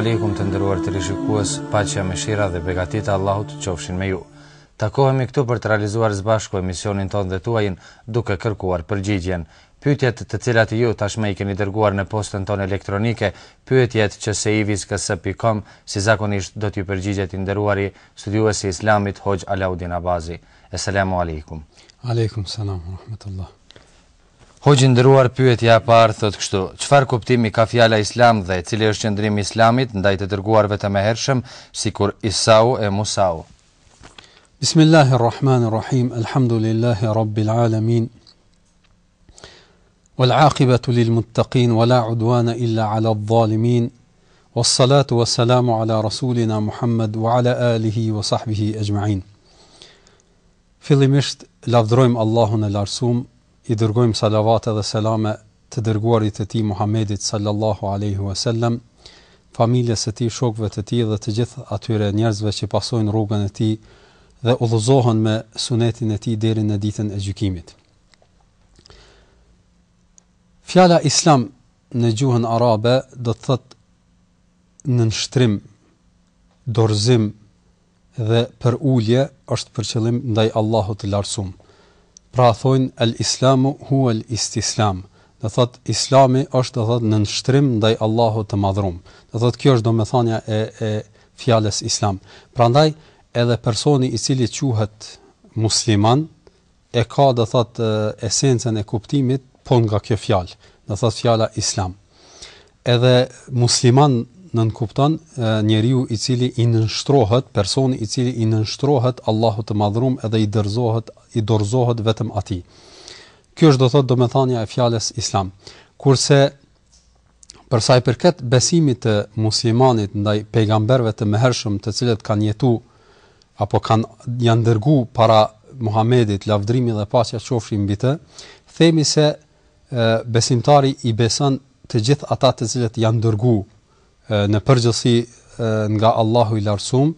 alaikum të ndëruar të rishikues, paqja mëshira dhe begatit e Allahut qofshin me ju. Takohemi këtu për të realizuar së bashku emisionin ton dhe tuajin duke kërkuar përgjigjen. Pyetjet të cilat ju tashmë i keni dërguar në postën tonë elektronike, pyetjet që sevis@s.com, si zakonisht do t'ju përgjigjet i nderuari studiuesi i Islamit Hoxh Alaudin Abazi. Asalamu alaykum. Aleikum salam wa rahmatullah. Hoxhë ndëruar pyetja pa parë, thot kështu çfarë kuptimi ka fjala islam dhe cili është qendrimi i islamit ndaj të dërguarve të mëhershëm sikur Isau e Musau Bismillahirrahmanirrahim alhamdulillahi rabbil alamin wal aqibatu lil muttaqin wala udwana illa ala zalimin. was salatu was salam ala rasulina muhammed wa ala alihi wa sahbihi ajmain Fillimisht lavdrojm Allahun e Larsum i dërgojmë salavate dhe selame të dërguarit e ti Muhammedit sallallahu aleyhu e sellem, familjes e ti, shokve të ti dhe të gjithë atyre njerëzve që pasojnë rrugën e ti dhe ullëzohën me sunetin e ti deri në ditën e gjykimit. Fjala islam në gjuhën arabe do të thëtë në nështrim, dorëzim dhe për ullje është për qëllim ndaj Allahu të larsumë. Pra thonë al-islamu hua al-istislam. Dhe thot islami është dhe thot në nështrim ndaj Allahu të madhrum. Dhe thot kjo është do me e, e fjales islam. Pra ndaj edhe personi i cili quhet musliman e ka dhe thot esencen e kuptimit po nga kjo fjal. Dhe thot fjala islam. Edhe musliman në nënkupton njeriu i cili i nënshtrohet, personi i cili i nënshtrohet Allahut të madhrum edhe i dorëzohet, i dorëzohet vetëm atij. Kjo është do thotë domethënia e fjalës Islam. Kurse për sa i përket besimit të muslimanit ndaj pejgamberëve të mëhershëm, të cilët kanë jetu apo kanë janë dërgu para Muhamedit, lavdrimi dhe paqja qofshin mbi të, themi se besimtari i beson të gjithë ata të cilët janë dërguar në përgjësi nga Allahu i lartësumë,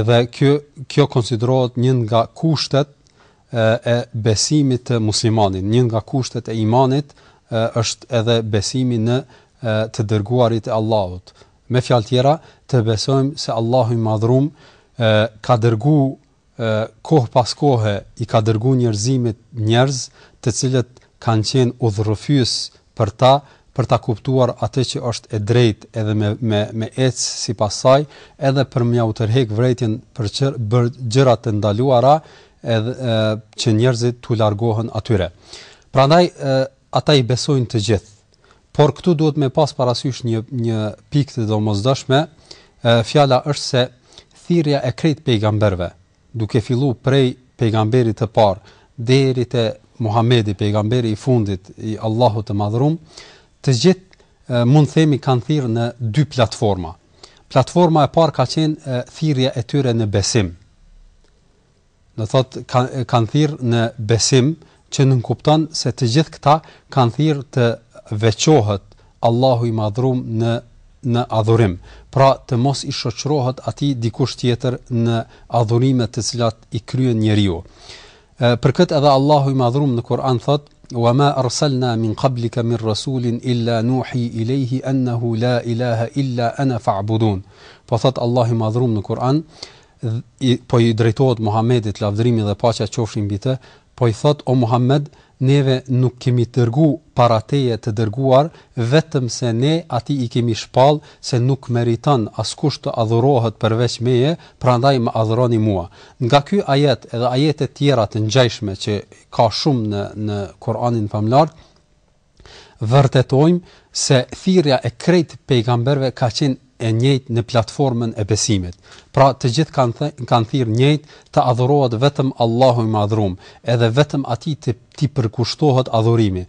edhe kjo, kjo konsiderohet një nga kushtet e besimit të muslimanit, një nga kushtet e imanit është edhe besimi në të dërguarit e Allahut. Me fjalë tjera, të besojmë se Allahu i madhrum ka dërgu kohë pas kohë, i ka dërgu njerëzimit njerëz të cilët kanë qenë udhërëfysë për ta, për ta kuptuar atë që është e drejtë edhe me me me ecë sipas saj, edhe për u tërheq vretin për bër gjërat të ndaluara edhe e, që njerëzit tu largohen atyre. Prandaj e, ata i besojnë të gjithë. Por këtu duhet me pas parasysh një një pikë të domosdoshme. Fjala është se thirrja e krejt pejgamberëve, duke filluar prej pejgamberit të parë deri te Muhamedi pejgamberi i fundit i Allahut të Madhruar, të gjithë mund themi kanë thirrë në dy platforma. Platforma e parë ka qenë thirrja e tyre në besim. Do thotë kanë kanë thirrë në besim që nuk kupton se të gjithë këta kanë thirrë të veçohet Allahu i madhrum në në adhurim. Pra të mos i shoqërohet atij dikush tjetër në adhurime të cilat i kryen njeriu. Për këtë edhe Allahu i madhrum në Kur'an thotë وما ارسلنا من قبلك من رسول الا نوحي اليه انه لا اله الا انا فاعبدون فثت الله مذروم في القران po i drejtohet Muhamedit lavdrimi dhe paqja qofshin mbi të po i thot o Muhammed neve nuk kemi tërgu para teje të dërguar, vetëm se ne ati i kemi shpal se nuk meritan askusht të adhurohet përveç meje, prandaj më adhuroni mua. Nga ky ajet edhe ajetet tjera të njajshme që ka shumë në, në Koranin pëmlarë, vërtetojmë se thirja e krejt pejgamberve ka qenë e njëjtë në platformën e besimit. Pra, të gjithë kanë kanë thirr njëjtë të adhurohet vetëm Allahu i Madhrum, edhe vetëm atij të ti përkushtohet adhurimi.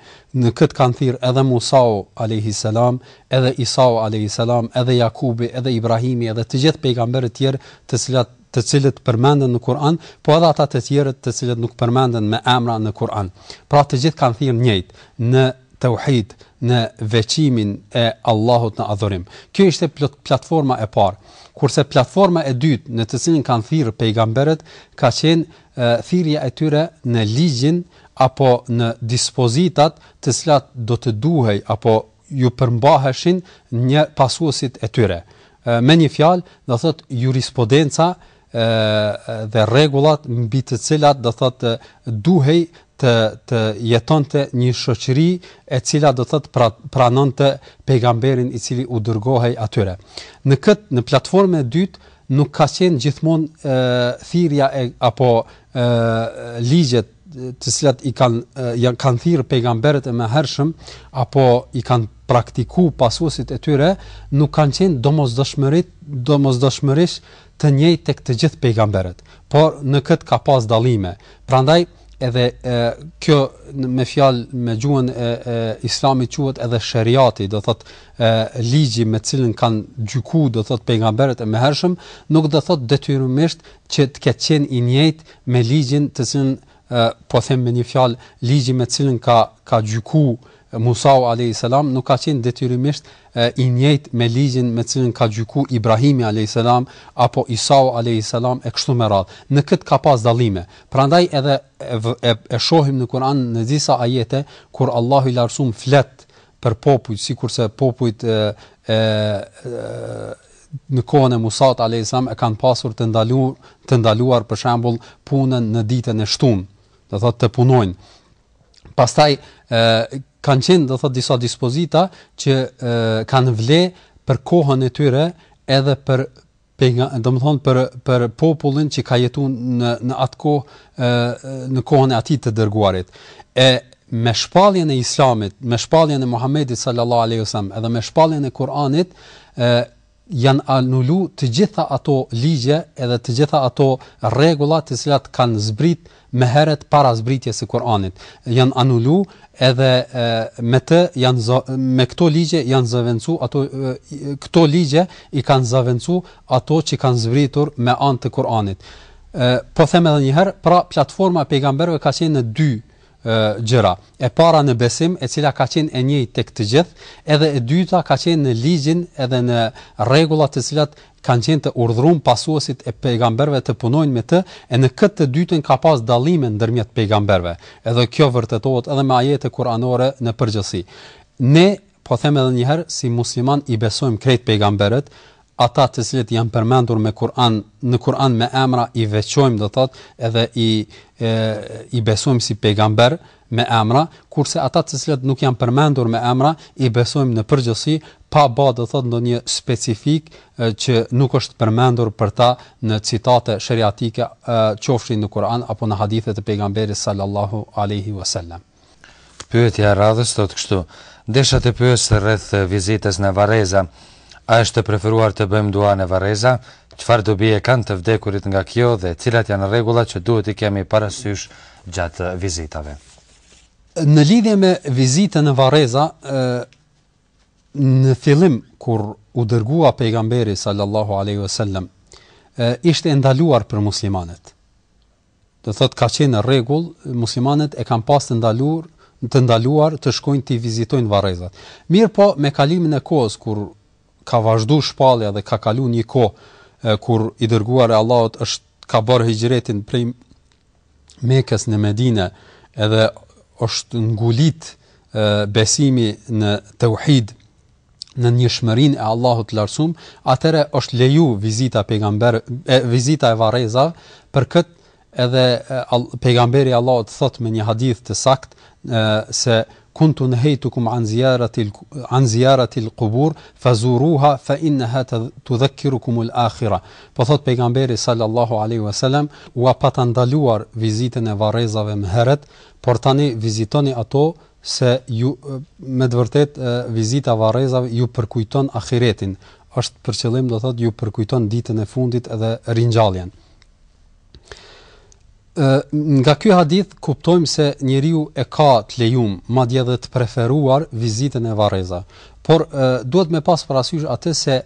Në kët kanë thirr edhe Musa alayhi salam, edhe Isa alayhi salam, edhe Jakubi, edhe Ibrahimi, edhe të gjithë pejgamberët e tjerë, të cilat të cilët përmenden në Kur'an, po edhe ata të tjerët të cilët nuk përmenden me emra në Kur'an. Pra, të gjithë kanë thirr njëjtë në tauhid në veçimin e Allahut në adhurim. Kjo ishte platforma e parë. Kurse platforma e dytë në të cilin kanë thirrë pejgamberët ka qenë thirrja e tyre në ligjin apo në dispozitat të cilat do të duhej apo ju përmbaheshin një pasuesit e tyre. Me një fjalë, do thotë jurisprudenca dhe rregullat mbi të cilat do thotë duhej të të jetonte një shoqëri e cila do thot pra, pranonte pejgamberin i cili u dërgohej atyre. Në kët në platformën e dytë nuk ka qenë gjithmonë thirrja e apo e, ligjet të cilat i kanë janë kanë thirr pejgamberët e mëhershëm apo i kanë praktikuar pasuesit e tyre nuk kanë qenë domosdoshmërit domosdoshmërisht të njëjtë tek të gjithë pejgamberët, por në kët ka pas dallime. Prandaj edhe e, kjo me fjalë me gjuhën e, e islamit quhet edhe shariati do thot e, ligji me cilën kanë gjyku do thot pejgamberët e mëhershëm nuk do thot detyrimisht që të ketë qenë i njëjtë me ligjin të cilën e, po them me një fjalë ligji me cilën ka ka gjykuar Musau a.s. nuk ka qenë detyrimisht i njejt me ligjin me cilën ka gjyku Ibrahimi a.s. apo Isau a.s. e kështu me radhë. Në këtë ka pas dalime. Pra ndaj edhe e shohim në Kur'an në zisa ajete, kur Allahu i larsum flet për popujt, si kurse popujt e, e, e, në kohën e Musa a.s. e kanë pasur të, ndalu, të ndaluar për shambull punën në ditën e shtunë, dhe thotë të punojnë. Pastaj kanë qenë do të thotë disa dispozita që e, kanë vlerë për kohën e tyre edhe për penga, do të për për popullin që ka jetuar në në atë kohë në kohën e atit të dërguarit. E me shpalljen e Islamit, me shpalljen e Muhamedit sallallahu alaihi wasallam, edhe me shpalljen e Kuranit, janë anullu të gjitha ato ligje edhe të gjitha ato regullat të cilat kanë zbrit me heret para zbritje së Koranit. Janë anullu edhe e, me të janë me këto ligje janë zëvencu ato, e, këto ligje i kanë zëvencu ato që kanë zbritur me antë të Koranit. Po them edhe njëherë, pra platforma e pejgamberve ka qenë në dy gjëra. E para në besim, e cila ka qenë e njëjtë tek të gjithë, edhe e dyta ka qenë në ligjin edhe në rregullat të cilat kanë qenë të urdhëruar pasuesit e pejgamberëve të punojnë me të, e në këtë të dytën ka pas dallime ndërmjet pejgamberëve. Edhe kjo vërtetohet edhe me ajete kuranore në përgjithësi. Ne po them edhe një herë si musliman i besojmë krejt pejgamberët, ata të cilët janë përmendur me Kur'an, në Kur'an me emra i veçojmë do thotë edhe i e, i besojmë si pejgamber me emra, kurse ata të cilët nuk janë përmendur me emra i besojmë në përgjithësi pa ba do thotë ndonjë specifik e, që nuk është përmendur për ta në citate shariatike qofshin në Kur'an apo në hadithe të pejgamberit sallallahu alaihi wasallam. Pyetja radhës thotë kështu. Desha të pyetës rreth vizitës në Varreza. A është preferuar të bëjmë dua në Vareza? Qëfar do bje kanë të vdekurit nga kjo dhe cilat janë regula që duhet i kemi parasysh gjatë vizitave? Në lidhje me vizite në Vareza, në filim kur u dërgua pejgamberi sallallahu aleyhu e sellem, ishte ndaluar për muslimanet do thot ka qenë rregull muslimanët e kanë pas të ndaluar të ndaluar të shkojnë të vizitojnë varrezat. Mirpo me kalimin e kohës kur ka vazhdu shpalja dhe ka kalu një ko e, kur i dërguar e Allahot është ka bërë hijgjretin prej mekes në Medine edhe është ngulit e, besimi në të uhid në një shmërin e Allahot lërsum atëre është leju vizita, pegamber, e, vizita e vareza për këtë edhe e, al, pegamberi Allahot thot me një hadith të sakt e, se kuntu në hejtu an zjarë il kubur, fa zuruha, fa inna ha të, të akhira. Po thot pejgamberi sallallahu aleyhi wa sallam, u a pa të e varezave më heret, por tani vizitoni ato se ju, me dë vërtet vizita varezave ju përkujton akhiretin. Ashtë për qëllim do thot ju përkujton ditën e fundit edhe rinjalljen nga ky hadith kuptojmë se njeriu e ka të lejuam madje edhe të preferuar vizitën e Varrezës. Por duhet me pas parasysh atë se e,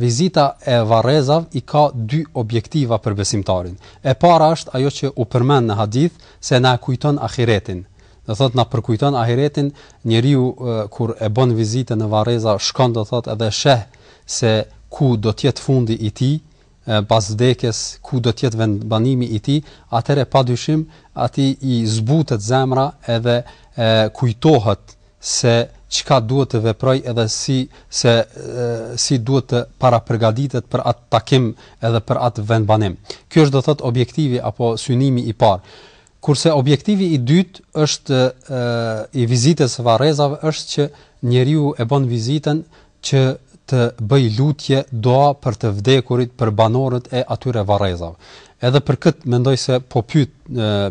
vizita e Varrezave i ka dy objektiva për besimtarin. E para është ajo që u përmend në hadith se na kujton ahiretin. Do thotë na përkujton ahiretin njeriu kur e bën vizitën në Varrezë shkon do thotë edhe sheh se ku do të jetë fundi i tij, pas vdekjes ku do të jetë vendbanimi i tij, atëherë pa dyshim aty i zbutet zemra edhe e, kujtohet se çka duhet të veprojë edhe si se e, si duhet të para për atë takim edhe për atë vendbanim. Ky është do të thotë objektivi apo synimi i parë. Kurse objektivi i dytë është e, i vizitës së varrezave është që njeriu e bën vizitën që të bëj lutje doa për të vdekurit për banorët e atyre varezav. Edhe për këtë mendoj se po pyet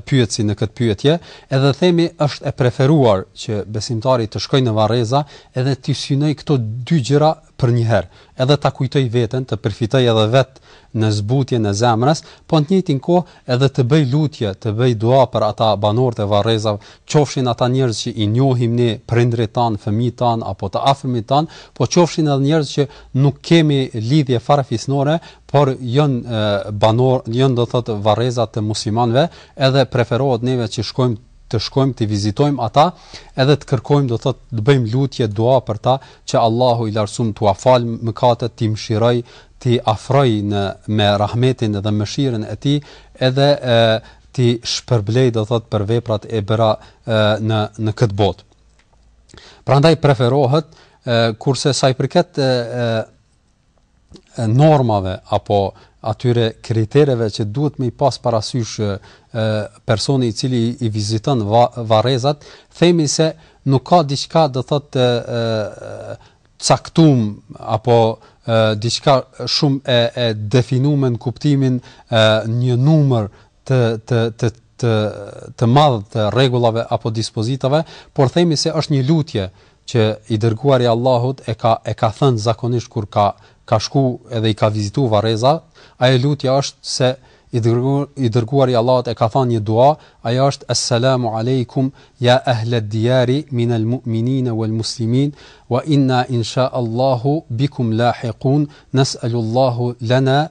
pyetsi në këtë pyetje, edhe themi është e preferuar që besimtarit të shkojnë në Varreza edhe të synojnë këto dy gjëra për një herë. Edhe ta kujtoj veten, të përfitoj edhe vetë në zbutje në zemrës, po në të njëjtin kohë edhe të bëj lutje, të bëj dua për ata banorët e Varrezave, qofshin ata njerëz që i njohim ne prindrit tan, fëmijët tan apo të afërmit tan, po qofshin edhe njerëz që nuk kemi lidhje farafisnore, por janë banor, janë do thotë Varreza të muslimanëve, edhe preferohet neve që shkojmë të shkojmë të vizitojmë ata, edhe të kërkojmë, do thotë, të bëjmë lutje, dua për ta që Allahu i larsum t'u afal mëkatet, t'i mëshiroj, ti afroj në me rahmetin dhe mëshirën e ti edhe e, ti shpërblej do thot për veprat e bëra e, në në këtë botë. Prandaj preferohet e, kurse sa i përket e, e, normave apo atyre kriterëve që duhet me i pas parasysh e, personi i cili i viziton varrezat, varezat, themi se nuk ka diçka do thot e, e, caktum apo diçka shumë e e definuar në kuptimin e një numër të të të të të madh të rregullave apo dispozitave, por themi se është një lutje që i dërguari i Allahut e ka e ka thënë zakonisht kur ka ka shku edhe i ka vizituar Vareza, ajo lutja është se i dërguar i dërguari i Allahut e ka thënë një dua, ajo është assalamu alaykum ya ja ahla diyari min almu'minina mu'minina wal muslimin wa inna insha Allahu bikum lahiqun nas'alu Allahu lana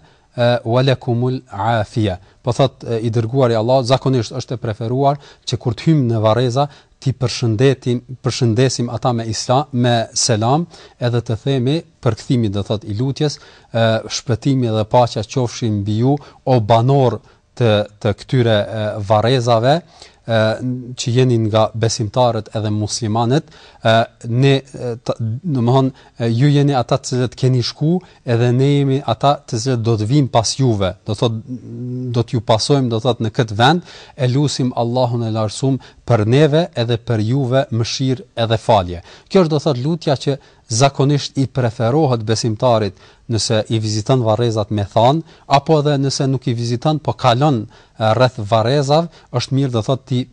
wa lakum alafia. afia. Po thot i dërguari i Allahut zakonisht është e preferuar që kur të hyjmë në Varreza ti përshëndetim përshëndesim ata me isla me selam edhe të themi këthimi do thot i lutjes shpëtimi dhe paqja qofshin mbi ju o banor të këtyre varrezave që jeni nga besimtarët edhe muslimanët, ne domthon ju jeni ata të cilët keni shku edhe ne jemi ata të cilët do të vim pas juve. Do thot do t'ju pasojmë do thot në këtë vend e lusim Allahun e larsum për neve edhe për juve mëshirë edhe falje. Kjo është do thot lutja që zakonisht i preferohet besimtarit nëse i viziton varrezat me than, apo edhe nëse nuk i viziton, po kalon eh, rreth varrezav, është mirë do thotë ti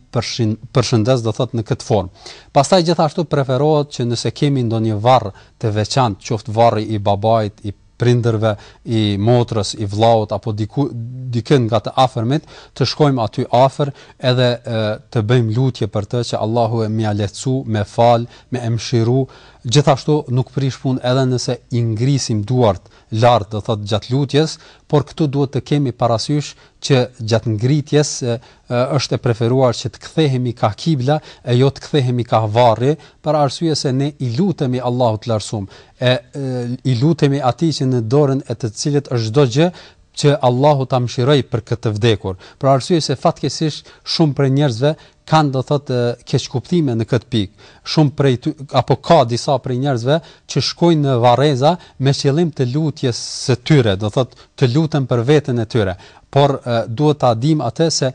përshëndes do thotë në këtë formë. Pastaj gjithashtu preferohet që nëse kemi ndonjë varr të veçantë, qoftë varri i babait, i prindërve, i motrës, i vllaut apo diku dikën nga të afërmit, të shkojmë aty afër edhe e, eh, të bëjmë lutje për të që Allahu e mja lehtësu me fal, me mëshiru, Gjithashtu nuk prish punë edhe nëse i ngrisim duart lart do thot gjat lutjes, por këtu duhet të kemi parasysh që gjat ngritjes e, e, është e preferuar që të kthehemi ka kibla e jo të kthehemi ka varri, për arsye se ne i lutemi Allahut të larsum, e, e i lutemi atij që në dorën e të cilit është çdo gjë, që Allahu ta mëshiroj për këtë vdekur. Për arsye se fatkesish shumë prej njerëzve kanë do thotë keq kuptime në këtë pikë. Shumë prej ty, apo ka disa prej njerëzve që shkojnë në varreza me qëllim të lutjes së tyre, do thotë të lutem për veten e tyre. Por duhet ta dim atë se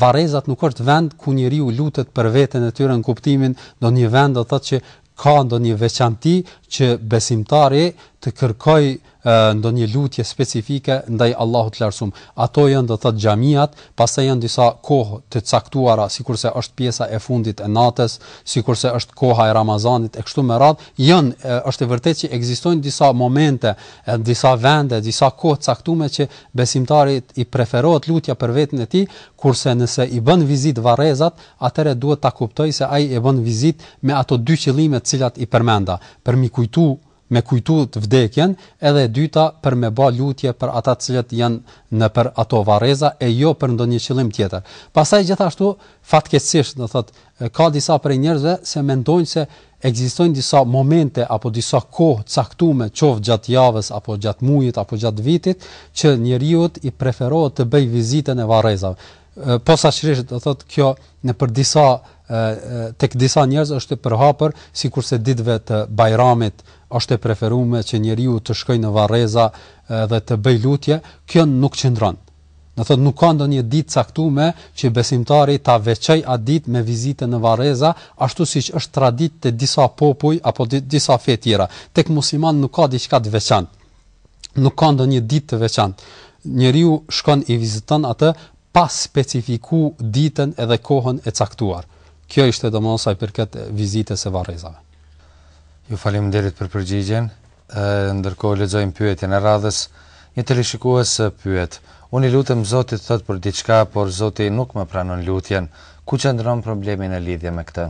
varrezat nuk është vend ku njeriu lutet për veten e tyre në kuptimin do një vend do thotë që ka ndonjë veçantë që besimtari të kërkojë ndonjë lutje specifike ndaj Allahut Lartësuar ato janë do thot xhamiat pastaj janë disa kohë të caktuara sikurse është pjesa e fundit e natës sikurse është koha e Ramazanit e kështu me radhë janë është e vërtetë që ekzistojnë disa momente disa vende disa kohë të caktuara që besimtarit i preferohet lutja për veten e tij kurse nëse i bën vizitë Varrezat atëherë duhet ta kuptoj se ai e bën vizit me ato dy qëllime të cilat i përmenda për kujtuar me kujtu të vdekjen, edhe e dyta për me bë lutje për ata cilët janë në për ato varreza e jo për ndonjë qëllim tjetër. Pastaj gjithashtu fatkeqësisht do thotë ka disa e njerëzve se mendojnë se ekzistojnë disa momente apo disa kohë caktume qoftë gjatë javës apo gjatë muajit apo gjatë vitit që njeriut i preferohet të bëj vizitën e varrezave. Posaçërisht do thotë kjo në për disa tek disa njerëz është përhapër, si sikurse ditëve të Bajramit është e preferuar që njeriu të shkojë në varreza dhe të bëj lutje, kjo nuk qëndron. Do thotë nuk ka ndonjë ditë caktuar që besimtari ta veçojë atë ditë me vizitën në varreza, ashtu siç është traditë te disa popuj apo disa fe tjera. Tek musliman nuk ka diçka të veçantë. Nuk ka ndonjë ditë të veçantë. Njeriu shkon i viziton atë pa specifiku ditën edhe kohën e caktuar. Kjo ishte domosaj këtë vizitës së varrezave. Ju falim derit për përgjigjen. Ndërkohë lezojmë pyetjen e radhës. Një të së pyet. Unë i lutëm Zotit të thotë për diçka, por Zotit nuk më pranon lutjen. Ku që ndronë problemin e lidhje me këtë?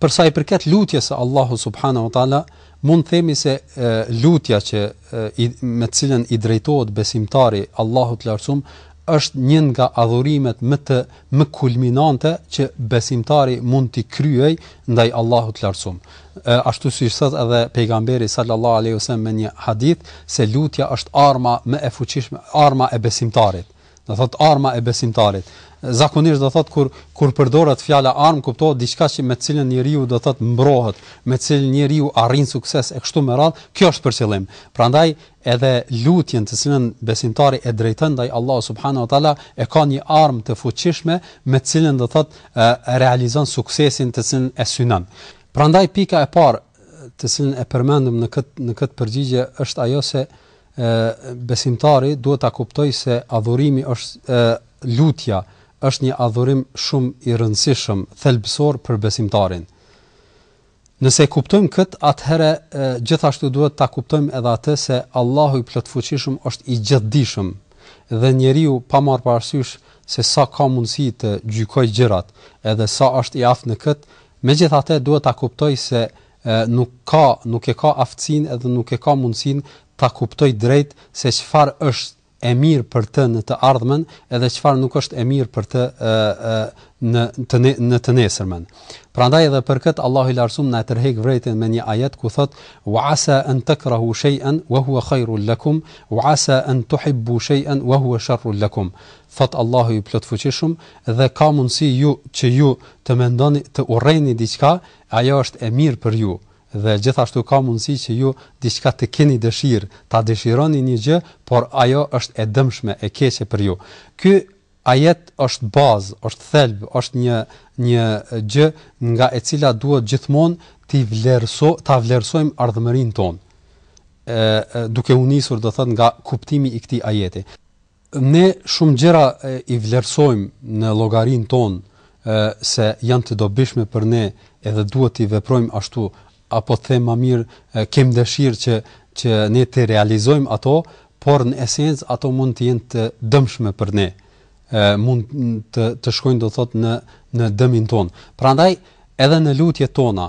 Përsa i përket lutjes Allahu Subhana wa Tala, mund themi se e, lutja që e, i, me cilën i drejtojt besimtari Allahu të lartësum është një nga adhurimet më të më kulminante që besimtari mund t'i kryej ndaj Allahut lartësuar. Ashtu siç thot edhe pejgamberi sallallahu alaihi wasallam në një hadith se lutja është arma më e fuqishme, arma e besimtarit do thot arma e besimtarit. Zakonisht do thot kur kur përdoret fjala armë kuptohet diçka që me cilën njeriu do thot mbrohet, me cilën njeriu arrin sukses e kështu me radhë. Kjo është për qëllim. Prandaj edhe lutjen të cilën besimtari e drejton ndaj Allahu subhanahu wa taala e ka një armë të fuqishme me cilën do thot e, realizon suksesin të cilën e synon. Prandaj pika e parë të cilën e përmendëm në këtë në këtë përgjigje është ajo se besimtari duhet ta kuptoj se adhurimi është e, lutja, është një adhurim shumë i rëndësishëm thelbësor për besimtarin. Nëse e kuptojmë kët, atëherë gjithashtu duhet ta kuptojmë edhe atë se Allahu i plotfuqishëm është i gjithdijshëm dhe njeriu pa marr parasysh se sa ka mundësi të gjykojë gjërat, edhe sa është i aftë në kët, megjithatë duhet ta kuptoj se e, nuk ka, nuk e ka aftësinë edhe nuk e ka mundësinë ta kuptoj drejt se çfarë është e mirë për të në të ardhmen edhe çfarë nuk është e mirë për të në të ne, në të nesërmen. Prandaj edhe për kët Allahu i larsum na tërheq vrejtën me një ajet ku thot: "Wa asa an takrahu shay'an wa huwa khayrun lakum wa asa an tuhibbu shay'an wa huwa sharru lakum." Fat Allahu i plot fuqishëm dhe ka mundsi ju që ju të mendoni të urreni diçka, ajo është e mirë për ju dhe gjithashtu ka mundësi që ju diçka të keni dëshirë, ta dëshironi një gjë, por ajo është e dëmshme, e keqe për ju. Ky ajet është bazë, është thelb, është një një gjë nga e cila duhet gjithmonë ti vlerëso, ta vlerësojmë ardhmërinë tonë. ë duke u nisur do thot nga kuptimi i këtij ajeti. Ne shumë gjëra i vlerësojmë në llogarinë tonë se janë të dobishme për ne edhe duhet t'i veprojmë ashtu apo të themë më mirë kem dëshirë që që ne të realizojmë ato, por në esencë ato mund të jenë të dëmshme për ne. ë mund të të shkojnë do thotë në në dëmin ton. Prandaj edhe në lutjet tona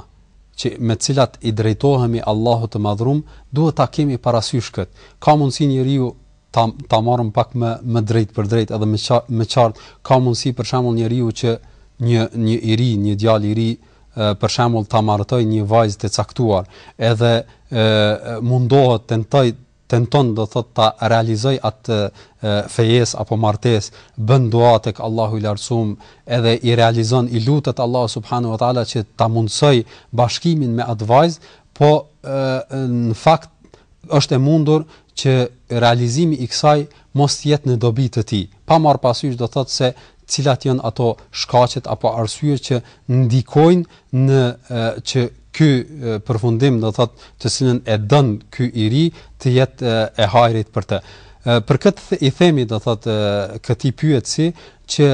që me të cilat i drejtohemi Allahut të Madhrum, duhet ta kemi parasysh kët. Ka mundsi njeriu ta ta marrëm pak më më drejt për drejt edhe më qartë, më qartë ka mundsi për shembull njeriu që një një i ri, një djalë i ri për shembull ta martoj një vajzë të caktuar edhe e, mundohet tentoj tenton do thot ta realizoj atë fejes apo martes bën dua tek Allahu i lartësuam edhe i realizon i lutet Allahu subhanahu wa taala që ta mundsoj bashkimin me atë vajzë po në fakt është e mundur që realizimi i kësaj mos jetë në dobi të ti. Pa marë pasysh do thotë se cilat janë ato shkaqet apo arsyet që ndikojnë në e, që ky përfundim do thotë të cilën e dën ky i ri të jetë e hajrit për të. E, për këtë i themi do thotë këtij pyetësi që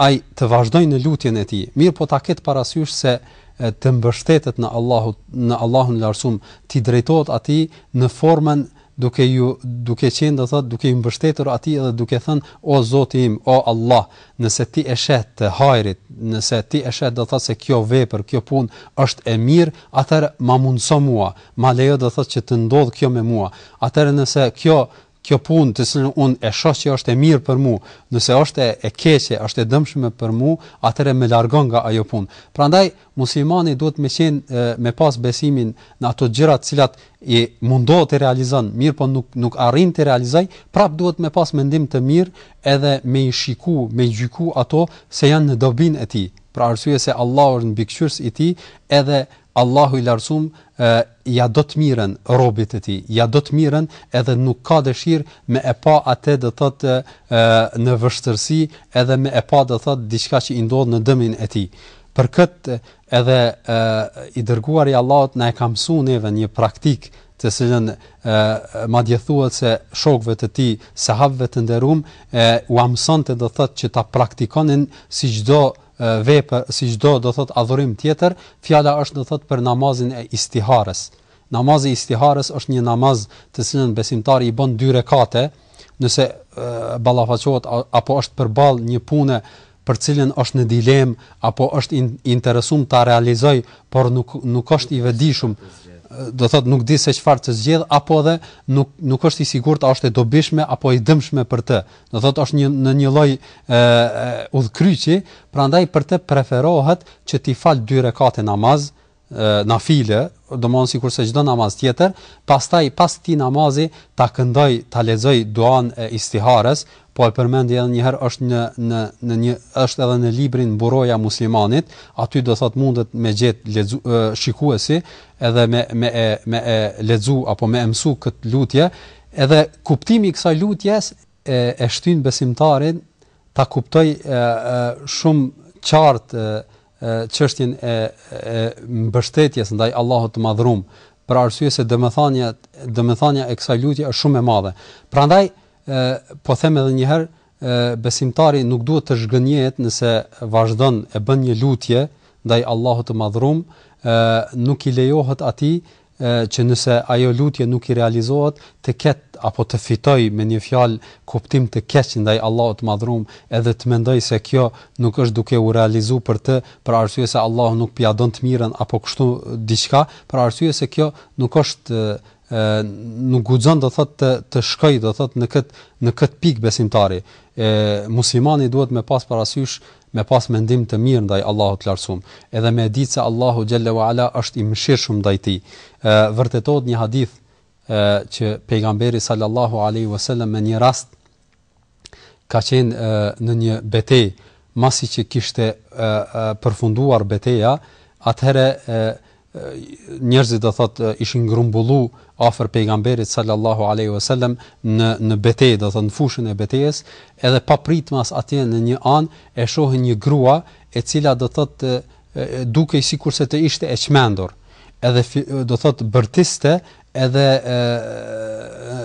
ai të vazhdojë në lutjen e tij. Mirë, po ta ket parasysh se të mbështetet në Allahun, në Allahun e Lartësuar, ti drejtohet atij në formën duke ju duke qenë do thot duke i mbështetur atij edhe duke thënë o Zoti im o Allah nëse ti e sheh të hajrit nëse ti e sheh do thot se kjo vepër kjo punë është e mirë atëherë ma mundso mua ma lejo do thot që të ndodh kjo me mua atëherë nëse kjo kjo punë të cilën unë e shoh që është e mirë për mua, nëse është e keqe, është e dëmshme për mua, atëherë më largon nga ajo punë. Prandaj muslimani duhet të qenë me pas besimin në ato gjëra të cilat i mundohet të realizon, mirë po nuk nuk arrin të realizoj, prap duhet me pas mendim të mirë edhe me i shiku, me gjyku ato se janë në dobin e tij. Pra arsyesë se Allahu është mbikëqyrës i tij, edhe Allahu i larsum ja do të mirën robit e ti, ja do të mirën edhe nuk ka dëshirë me e pa atë do thotë në vështërsi edhe me e pa do thotë diçka që i ndodhë në dëmin e ti. Për këtë edhe i dërguar i Allahot në e kamësu neve një praktikë të cilën ma djethuat se shokve të ti sahabëve të nderum, u amësante dhe thotë që ta praktikonin si gjdo vepë si çdo do thot adhurim tjetër, fjala është do thot për namazin e istiharës. Namazi i istiharës është një namaz të cilën besimtari i bën dy rekate, nëse ballafaqohet apo është përball një pune për cilën është në dilem apo është interesum ta realizoj, por nuk nuk është i vetëdijshëm do thot nuk di se çfarë të zgjidh apo edhe nuk nuk është i sigurt a është e dobishme apo e dëmshme për të. Do thot është një në një lloj udhkryqi, prandaj për të preferohet që ti fal dy rekate namaz, nafile, domon sikur se çdo namaz tjetër, pastaj pas këtij namazi ta këndoj, ta lexoj duan e istiharës, po e përmendi edhe një herë është në në në një është edhe në librin Buroja e Muslimanit, aty do thotë mundet me gjet lexu shikuesi edhe me me e, me e lexu apo me mësu kët lutje, edhe kuptimi i kësaj lutjes e e shtyn besimtarin ta kuptoj e, e, shumë qartë çështjen e, e, e mbështetjes ndaj Allahut të Madhruam për arsye se domethënia domethënia e kësaj lutje është shumë e madhe. Prandaj po them edhe një herë, besimtari nuk duhet të zhgënjehet nëse vazhdon e bën një lutje ndaj Allahut të Madhrum, ë nuk i lejohet atij që nëse ajo lutje nuk i realizohet të ket apo të fitoj me një fjalë kuptim të keq ndaj Allahut të Madhrum, edhe të mendoj se kjo nuk është duke u realizuar për të, për arsye se Allahu nuk pia don të mirën apo kështu diçka, për arsye se kjo nuk është nuk guxon të thot të të shkoj do thot në kët në kët pikë besimtari. E muslimani duhet me pas parasysh me pas mendim të mirë ndaj Allahut lartësuam, edhe me ditë se Allahu xhalla uala është i mëshirshëm ndaj ti ë vërtetot një hadith që pejgamberi sallallahu alaihi wasallam në një rast ka qenë e, në një betejë, masi që kishte e, e, përfunduar beteja atëherë njerëzit do thot ishin grumbullu afër pejgamberit sallallahu alaihi wasallam në në betejë do thot në fushën e betejës edhe papritmas atje në një anë, e shohën një grua e cila do thot dukej sikur se të ishte e çmendur edhe do thot bërtiste edhe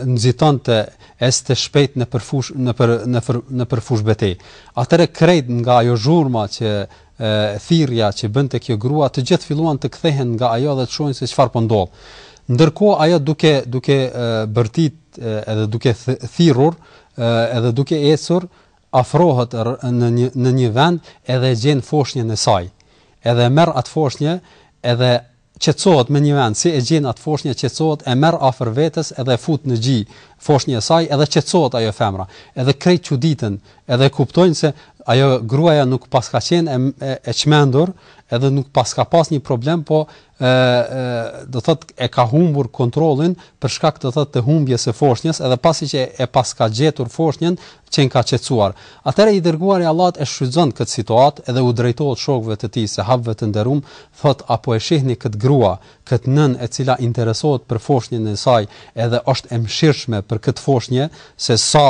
nxitonte të shpejt në përfush në për në për në përfush betejë atëre krejt nga ajo zhurma që thirrja që bën te kjo grua të gjithë filluan të kthehen nga ajo dhe të shohin se çfarë po ndodh. Ndërkohë ajo duke duke bërtit edhe duke thirrur edhe duke ecur afrohet në një, në një vend edhe gjen foshnjën e saj. Edhe merr atë foshnjë edhe qetësohet me një vend, si e gjen atë foshnjë qetësohet e merr afër vetes edhe fut në gjij foshnjë e saj edhe qetësohet ajo femra, edhe krejt çuditën, edhe kuptojnë se ajo gruaja nuk paska qenë e, e, e çmendur, edhe nuk paska pas një problem, po ë do thot e ka humbur kontrollin për shkak të thotë të humbjes së foshnjës edhe pasi që e paska gjetur foshnjën që ka qetsuar. Atere i dërguar i Allah e shrydzën këtë situatë edhe u drejtojt shokve të ti se hapve të ndërum, thot apo e shihni këtë grua, këtë nën e cila interesot për foshnjën e saj edhe është emshirshme për këtë foshnjë se sa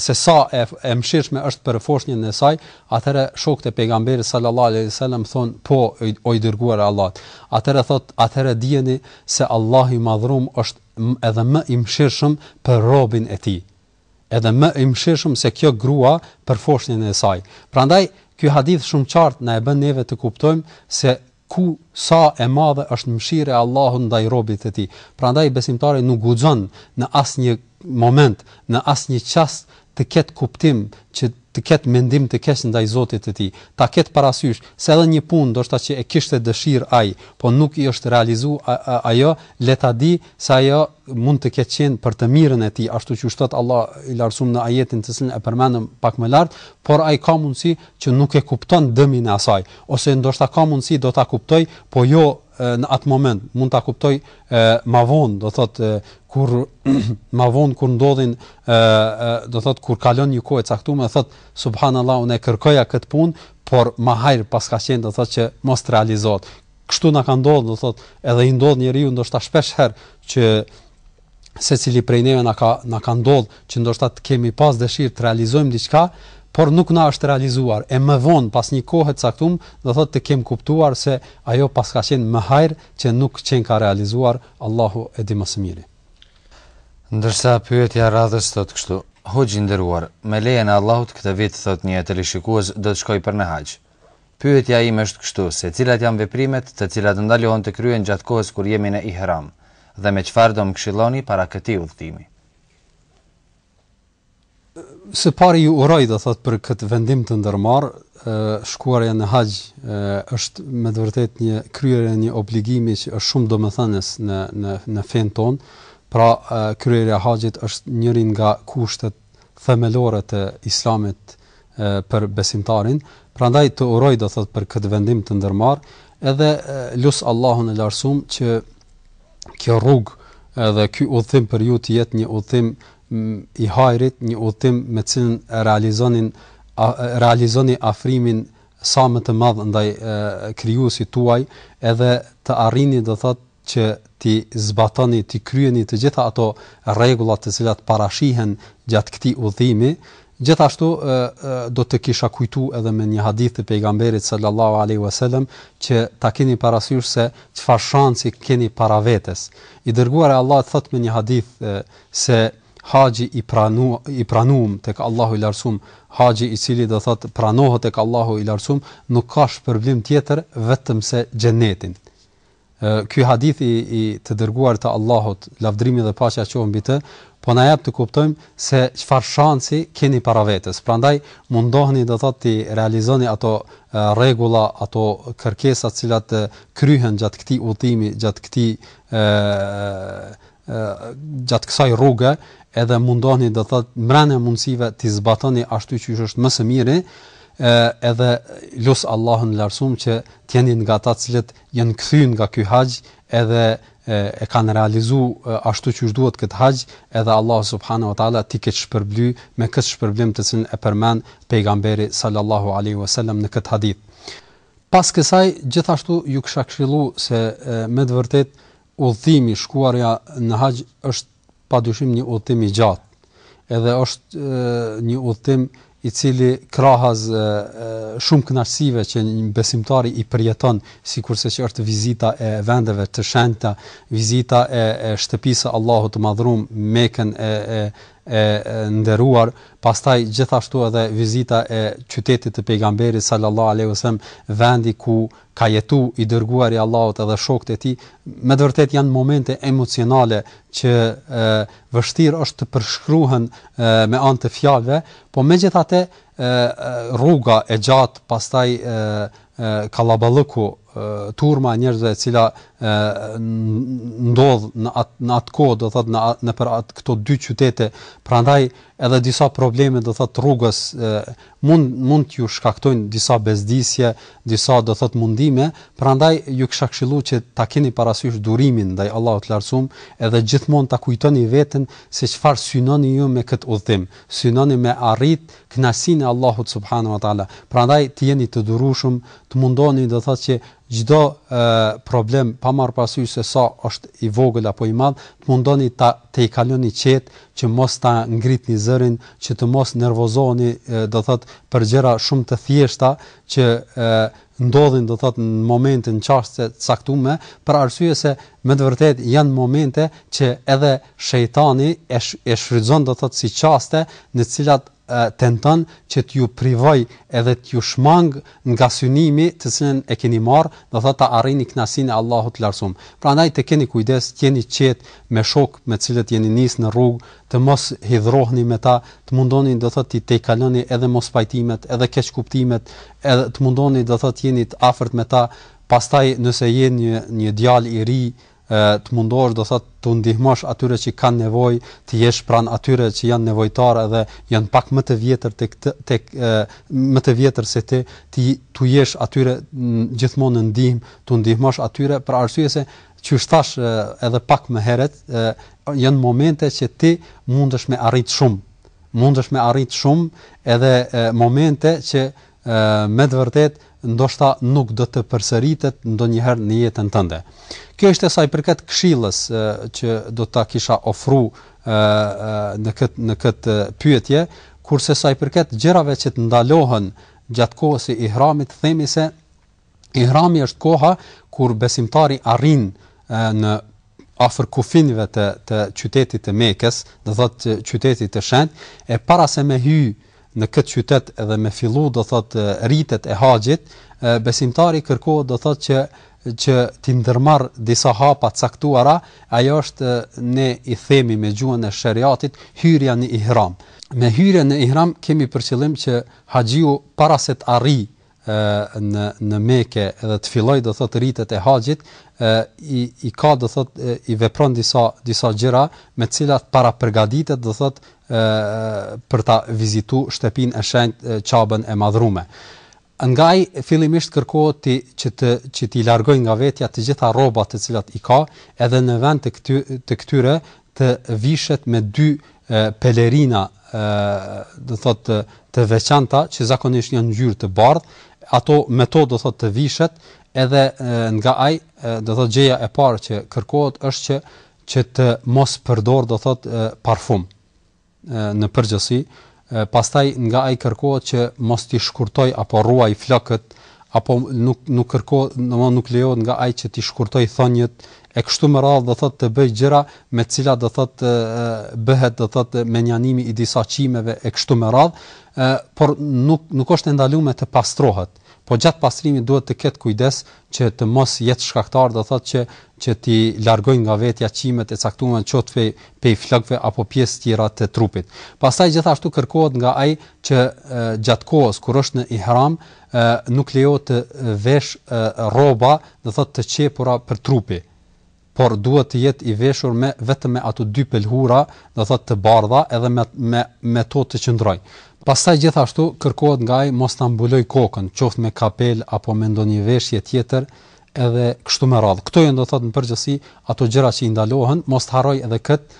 se sa e, e mëshirshme është për foshnjën e saj, atëherë shokët e pejgamberit sallallahu alaihi dhe sellem thon po o i dërguar i Allahut. Atëherë thot, atëherë dijeni se Allahu i madhrum është edhe më i mëshirshëm për robën e tij. Edhe më i mëshirshëm se kjo grua për foshnjën e saj. Prandaj ky hadith shumë qartë na e bën neve të kuptojmë se ku sa e madhe është mëshira e Allahut ndaj robit të tij. Prandaj besimtari nuk guxon në asnjë moment, në asnjë çast të ket kuptim që të ket mendim të kesh ndaj Zotit të ti, Ta ket parasysh se edhe një punë ndoshta që e kishte dëshirë ai, po nuk i është realizuar ajo, le ta di se ajo mund të ketë qenë për të mirën e ti, ashtu siç thot Allah i larsum në ajetin të cilin e përmenëm pak më lart, por ai ka mundsi që nuk e kupton dëmin e asaj, ose ndoshta ka mundsi do ta kuptoj, po jo në atë moment mund ta kuptoj ma vonë do thotë kur ma vonë kur ndodhin e, do thot kur kalon një kohë e caktuar më thot subhanallahu ne kërkoja kët punë por më hajr paska qen do thot që mos realizohet kështu na ka ndodhur do thot edhe i ndodh njeriu ndoshta shpesh herë që secili prej neve na ka na ka ndodhur që ndoshta të kemi pas dëshirë të realizojmë diçka por nuk na është realizuar e më vonë pas një kohe të caktuar do thot të kem kuptuar se ajo paska qen më hajr që nuk qen ka realizuar Allahu e di më së miri Ndërsa pyetja radhës thot kështu: Hoxhi i nderuar, me lejen e Allahut këtë vit thot një televizikues do të shkoj për në hax. Pyetja ime është kështu: se cilat janë veprimet të cilat ndalohen të kryen gjatë kohës kur jemi në ihram dhe me çfarë do më këshilloni para këtij udhëtimi? Së pari ju uroj të thot për këtë vendim të ndërmarr, shkuarja në hax është me vërtet një kryerje një obligimi që është shumë domethënës në në në fen ton. Pra, kryerja e haxhit është njëri nga kushtet themelore të Islamit e, për besimtarin. Prandaj të uroj do thot për këtë vendim të ndërmarr, edhe lus Allahun e Lartësuam që kjo rrugë edhe ky udhim për ju të jetë një udhim i hajrit, një udhim me të cilin realizonin a, realizoni afrimin sa më të madh ndaj krijuesit tuaj, edhe të arrini do thot që ti zbatoni, ti kryeni të gjitha ato regullat të cilat parashihen gjatë këti udhimi, gjithashtu do të kisha kujtu edhe me një hadith të pejgamberit sallallahu alaihi wasallam që ta keni parasysh se çfarë shansi keni para vetes. I dërguar e Allah të thot me një hadith se haji i, pranu, i pranum të Allahu i larsum, haji i cili dhe thot pranohet të Allahu i larsum, nuk ka shpërblim tjetër vetëm se gjenetin ky hadith i, i të dërguar të Allahut, lavdrimi dhe paqja qof mbi të, po na jap të kuptojmë se çfarë shansi keni para vetes. Prandaj mundohuni do thotë të realizoni ato rregulla, ato kërkesa të cilat kryhen gjatë këtij udhimi, gjatë këtij ë gjatë kësaj rruge, edhe mundohuni do thotë mbrane mundësive të zbatoni ashtu siç është më së miri edhe lus Allahun larsum që të jeni nga ata që janë kthyer nga ky haxh edhe e kanë realizu ashtu që duhet këtë haqë edhe Allah subhanahu wa ta'ala ti këtë shpërbly me këtë shpërblim të cilën e përmen pejgamberi sallallahu alaihi wasallam në këtë hadith. Pas kësaj, gjithashtu ju kësha se me të vërtet udhimi shkuarja në haqë është pa një një i gjatë edhe është e, një udhimi i cili krahas shumë kënaqësive që një besimtar i përjeton, sikurse që është vizita e vendeve të shenjta, vizita e, e shtëpisë së Allahut të Madhrum, Mekën e, e e nderuar, pastaj gjithashtu edhe vizita e qytetit të pejgamberit sallallahu alaihi wasallam, vendi ku ka jetu i dërguari i Allahut edhe shokët e tij, me të vërtet janë momente emocionale që vështirë është të përshkruhen e, me anë të fjalëve, por megjithatë rruga e gjatë, pastaj e, e turma njerëzve e cila ndodh në at në atë kohë do thot në në për atë këto dy qytete prandaj edhe disa probleme do thot rrugës e, mund mund t'ju shkaktojnë disa bezdisje disa do thot mundime prandaj ju kisha këshilluar që ta keni parasysh durimin ndaj Allahut lartësuam edhe gjithmonë ta kujtoni veten se çfarë synoni ju me kët udhim synoni me arrit knasinë e Allahut subhanahu wa taala prandaj t'jeni të durueshëm të mundoni do thot që çdo problem pa marrë pasuj se sa është i vogël apo i madh, të mundoni ta të i kaloni qetë që mos ta ngritni zërin, që të mos nervozoni, do thotë për gjëra shumë të thjeshta që e, ndodhin do thotë në momentin çastë të me për arsye se me të vërtet janë momente që edhe shejtani e, sh e shfrytzon do thotë si çaste në të cilat tenton që t'ju privoj edhe t'ju shmang nga synimi të cilën e keni marrë, do thotë ta arrini kënaqësinë e Allahut të Larsum. Prandaj të keni kujdes, t'jeni qetë me shok me të cilët jeni nis në rrugë, të mos hidhrohni me ta, të mundoni do thotë ti të kaloni edhe mos pajtimet, edhe keq kuptimet, edhe të mundoni do thotë jeni të afërt me ta. Pastaj nëse jeni një, një djalë i ri, të mundosh do thotë të ndihmosh atyre që kanë nevojë, të jesh pran atyre që janë nevojtarë dhe janë pak më të vjetër tek tek më të vjetër se ti, ti tu jesh atyre gjithmonë në ndihmë, tu ndihmosh atyre për arsye se që shtash edhe pak më herët janë momente që ti mundesh me arrit shumë, mundesh me arrit shumë edhe momente që me të vërtet ndoshta nuk do të përsëritet ndonjëherë në jetën tënde. Kjo është sa i përket këshillës që do ta kisha ofruar në këtë në këtë pyetje, kurse sa i përket gjërave që ndalohen gjatë kohës së ihramit, themi se ihrami është koha kur besimtari arrin në afër kufinëve të të qytetit të Mekës, do thotë qytetit të shenjtë, e para se me hyj në këtë qytet edhe me fillu do thot rritet e haxhit, besimtari kërkohet do thot që që ti ndërmarr disa hapa caktuara, ajo është ne i themi me gjuhën e shariatit hyrja në ihram. Me hyrjen në ihram kemi për qëllim që haxhiu para se të arrijë në në Mekë edhe të filloj do thot ritet e haxhit i i ka do thot i vepron disa disa gjëra me të cilat para përgatitet do thot e, për ta vizitu shtëpinë e shenjtë Çabën e nga Ngaj fillimisht kërkohet ti që të që ti largoj nga vetja të gjitha rrobat të cilat i ka edhe në vend të këty, të këtyre të vishet me dy e, pelerina do thot të veçanta që zakonisht janë ngjyrë të bardhë ato metodë do thotë të vishet edhe e, nga ai do thotë gjëja e parë që kërkohet është që që të mos përdor do thotë parfum e, në përgjithësi pastaj nga ai kërkohet që mos ti shkurtoj apo ruaj flokët apo nuk nuk kërkohet domthonë nuk lejohet nga ai që ti shkurtoj thonjët e kështu me radhë do thotë të bëj gjëra me të cilat do thotë bëhet do thotë menjanimi i disa çimeve e kështu me radhë por nuk nuk është ndaluar të pastrohet po gjatë pastrimit duhet të ketë kujdes që të mos jetë shkaktar do thotë që që ti largoj nga vetja qimet e caktuara në çot pe pe apo pjesë tjera të trupit. Pastaj gjithashtu kërkohet nga ai që gjatë kohës kur është në ihram nuk lejohet të vesh rroba, do thot të qepura për trupi, por duhet të jetë i veshur me vetëm me ato dy pelhura, do thot të bardha edhe me me me to të qëndroj. Pastaj gjithashtu kërkohet nga ai mos ta mbuloj kokën, qoftë me kapel apo me ndonjë veshje tjetër, edhe kështu me radhë. Kto janë do të thotë në përgjithësi ato gjëra që i ndalohen, mos harroj edhe kët,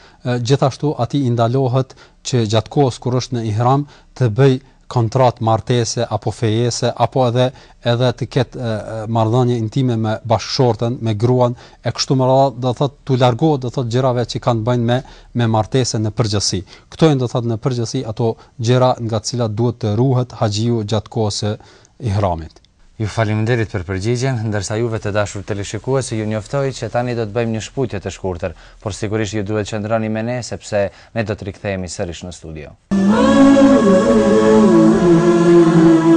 gjithashtu aty i ndalohet që gjatë kohës kur është në ihram të bëj kontrat martese apo fejese apo edhe edhe të ketë marrëdhënie intime me bashkëshortën, me gruan e kështu me radhë, do thotë tu largohet do thotë gjërat që kanë bënë me me martese në përgjithësi. Kto janë do thotë në përgjithësi ato gjëra nga të cilat duhet të ruhet haxhiu gjatë kohës së ihramit. Ju faleminderit për përgjigjen, ndërsa juve të dashur televizionistë ju njoftoj që tani do të bëjmë një shputje të shkurtër, por sigurisht ju duhet të qëndroni me ne sepse ne do të rikthehemi sërish në studio. Oh, oh, oh, oh. Thank you.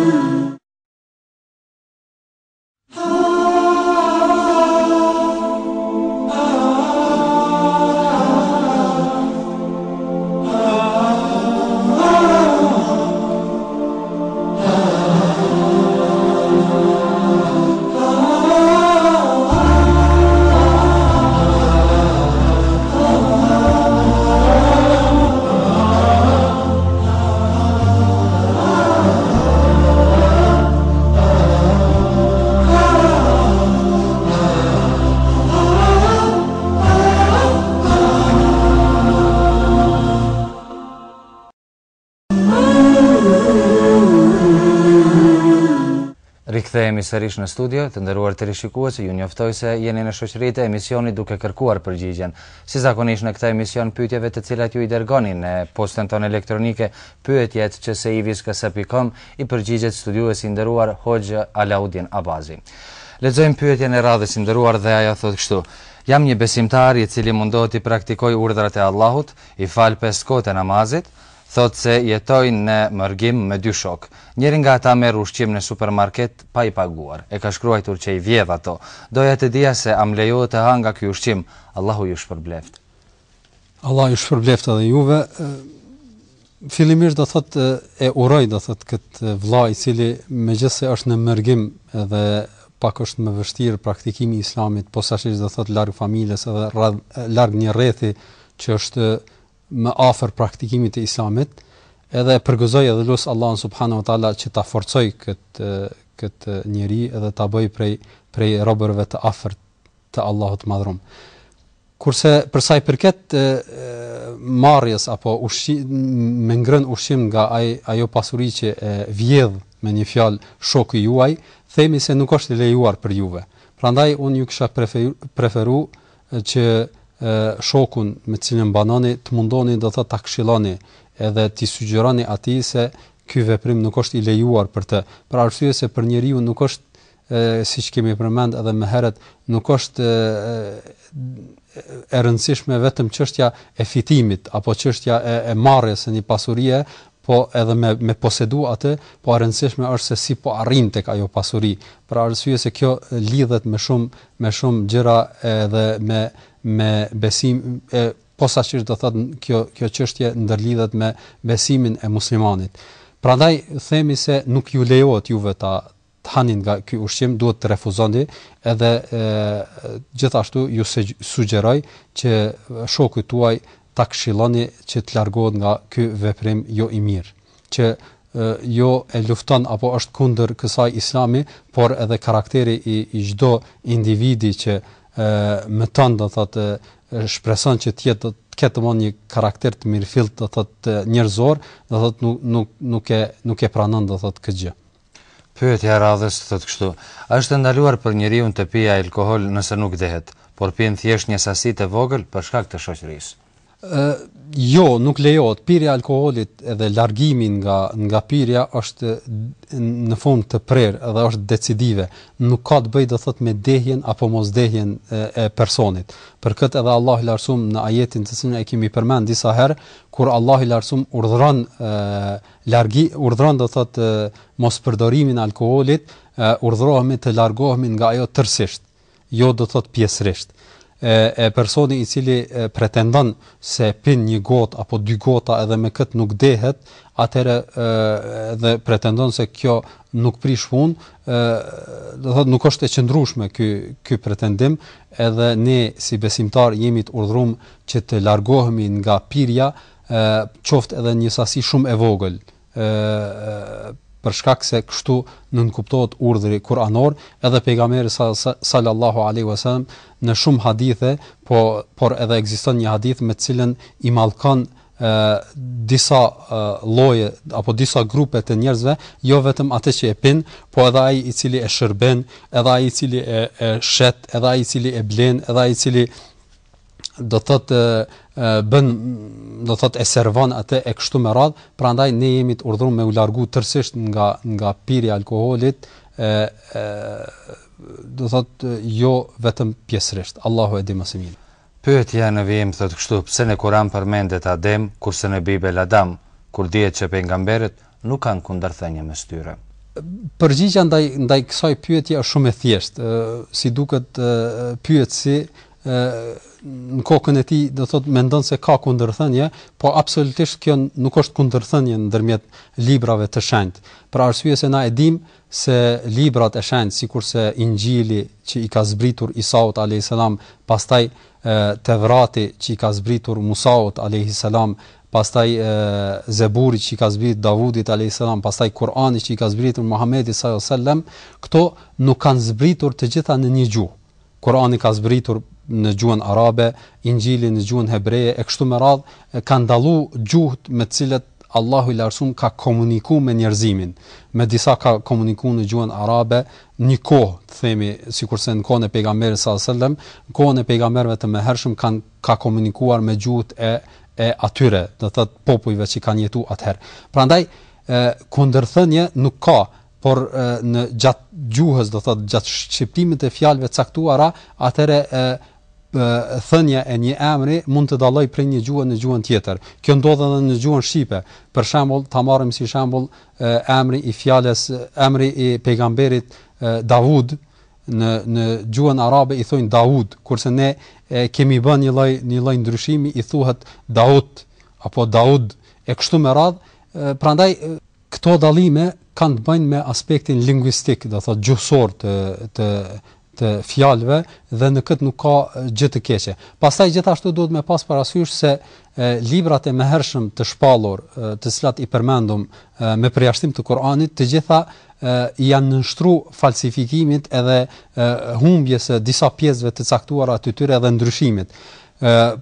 sërish në studio, të ndëruar të rishikua ju njoftoj se jeni në shoqërit e emisioni duke kërkuar përgjigjen. Si zakonish në këta emision pytjeve të cilat ju i dergoni në posten ton elektronike, pyetjet që se i viska se pikom i përgjigjet studiu e si ndëruar Hoxha Alaudin Abazi. Lezojmë pyetjen e radhe si ndëruar dhe aja thot kështu. Jam një besimtar i cili mundohet i praktikoj urdhrat e Allahut, i fal pesë kohë namazit, thotë se jetojnë në mërgim me dy shok. Njëri nga ata merr ushqim në supermarket pa i paguar. E ka shkruar që i vjedh ato. Doja të dija se am lejohet të ha nga ky ushqim. Allahu ju shpërbleft. Allahu ju shpërbleft edhe juve. Fillimisht do thotë e uroj do thotë kët vëlla i cili megjithëse është në mërgim edhe pak është më vështirë praktikimi i islamit, po sa shish do thotë larg familjes edhe larg një rrethi që është më afër praktikimit të islamit edhe e përgëzoj edhe lus Allahun subhanahu wa taala që ta forcoj këtë këtë njerëj edhe ta bëj prej prej robërve të afërt të Allahut madhrum. Kurse për sa i përket marrjes apo ushqim me ngrën ushqim nga ai ajo pasuri që e vjedh me një fjalë shoku juaj, themi se nuk është e lejuar për juve. Prandaj un ju kisha preferu, preferu që shokun me cilën banoni të mundoni do thotë ta këshilloni edhe t'i sugjeroni atij se ky veprim nuk është i lejuar për të për arsye se për njeriu nuk është siç kemi përmend edhe më herët nuk është e, e rëndësishme vetëm çështja e fitimit apo çështja e, e marrjes së një pasurie po edhe me me posedu atë, po e rëndësishme është se si po arrin tek ajo pasuri. Për arsye se kjo lidhet me shumë me shumë gjëra edhe me me besim e posaçërisht do thotë kjo kjo çështje ndërlidhet me besimin e muslimanit. Prandaj themi se nuk ju lejohet juve ta hanin nga ky ushqim duhet të refuzoni edhe e, gjithashtu ju sugjeroj që shoku tuaj ta këshilloni që të largohet nga ky veprim jo i mirë, që e, jo e lufton apo është kundër kësaj Islami, por edhe karakteri i çdo individi që e, më tan do thotë shpreson që të jetë të ketë një karakter të mirëfillt të thotë njerëzor, do thotë nuk nuk nuk e nuk e pranon do thotë këtë gjë. Pyetja radhës thotë kështu: A është ndaluar për njeriu të pijë alkool nëse nuk dhehet, por pin thjesht një sasi të vogël për shkak të shoqërisë? jo, nuk lejohet. Pirja e alkoolit edhe largimi nga nga pirja është në fund të prerë dhe është decisive. Nuk ka të bëjë do thot me dehjen apo mos e, e personit. Për këtë edhe Allahu i larsum në ajetin të cilin e kemi përmend disa herë, kur Allahu i larsum urdhron largi urdhron do thot mos përdorimin e alkoolit, urdhrohemi të largohemi nga ajo tërësisht, jo do thot pjesërisht e, e personi i cili e, pretendon se pin një got apo dy gota edhe me këtë nuk dehet, atëherë edhe pretendon se kjo nuk prish punë, do thotë nuk është e qëndrueshme ky ky pretendim, edhe ne si besimtar jemi të urdhëruar që të largohemi nga pirja, qoftë edhe një sasi shumë e vogël. ë për shkak se kështu nën kuptohet urdhri kur'anor edhe pejgamberi sallallahu alaihi wasallam në shumë hadithe, po por edhe ekziston një hadith me të cilën i mallkon disa lloje apo disa grupe të njerëzve, jo vetëm atë që e pin, por edhe ai i cili e shërben, edhe ai i cili e e shet, edhe ai i cili e blen, edhe ai i cili do thotë bën do të thotë e servon atë e kështu me radh, prandaj ne jemi të urdhëruar me u largu tërësisht nga nga pirja e alkoolit ë e do thot jo vetëm pjesërisht Allahu e di më së miri pyetja në vim thot kështu pse në Kur'an përmendet Adem kurse në Bibel Adam kur dihet se pejgamberët nuk kanë kundërthënie mes tyre përgjigjja ndaj ndaj kësaj pyetje është shumë e thjeshtë si duket pyetësi në kokën e tij do thotë mendon se ka kundërthënje, po absolutisht kjo nuk është kundërthënje ndërmjet librave të shenjtë. Për arsye se na e dim se librat e shenjtë, sikurse Injili që i ka zbritur Isaut alayhiselam, pastaj Tevrati që i ka zbritur Musaut alayhiselam, pastaj Zeburi që i ka zbritur Davudit alayhiselam, pastaj Kurani që i ka zbritur Muhamedit sallallahu alaihi wasallam, këto nuk kanë zbritur të gjitha në një gjuhë. Kurani ka zbritur në gjuhën arabe, Injili në gjuhën hebreje e kështu me radh kanë dallu gjuhët me të cilat Allahu i Larsum ka komunikuar me njerëzimin. Me disa ka komunikuar në gjuhën arabe një kohë, themi, sikurse në kohën e pejgamberit sallallahu alajhi wasallam, kohën e pejgamberëve të mëhershëm kanë ka komunikuar me gjuhët e e atyre, do thot popujve që kanë jetuar atëherë. Prandaj ë kundërthënie nuk ka por në gjatë gjuhës do thot gjatë shqiptimit të fjalëve caktuara atëre thënia e një emri mund të dalloj prej një gjuhe në gjuhën tjetër. Kjo ndodh edhe në gjuhën shqipe. Për shembull, ta marrim si shembull emri i fjalës, emri i pejgamberit Davud në në gjuhën arabe i thonë Daud, kurse ne e, kemi bën një lloj një lloj ndryshimi i thuhet Daud apo Daud e kështu me radh. Prandaj këto dallime kanë të bëjnë me aspektin lingvistik, do thotë gjuhësor të të të fjalëve dhe në këtë nuk ka gjë të keqe. Pastaj gjithashtu duhet me pas parasysh se e, librat e mëhershëm të shpallur, të cilat i përmendum me përjashtim të Kuranit, të gjitha e, janë nënshtruar falsifikimit edhe e, humbjes disa pjesëve të caktuara të tyre dhe ndryshimit